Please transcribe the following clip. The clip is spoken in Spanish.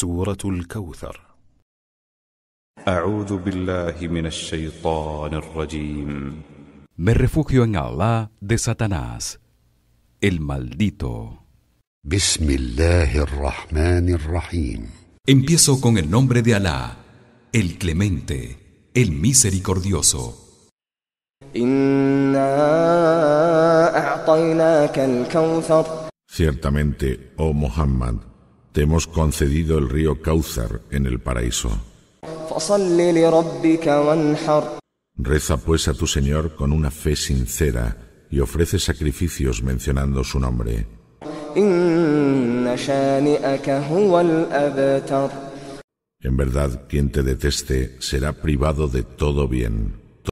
سورة الكوثر أعوذ بالله من الشيطان الرجيم Me refugio en Allah de Satanás, el maldito. بسم الله الرحمن الرحيم Empiezo con el nombre de Allah, el clemente, el misericordioso. Ciertamente, oh Muhammad, te hemos concedido el río Cáuzar en el paraíso. Reza pues a tu Señor con una fe sincera y ofrece sacrificios mencionando su nombre. En verdad, quien te deteste será privado de todo bien.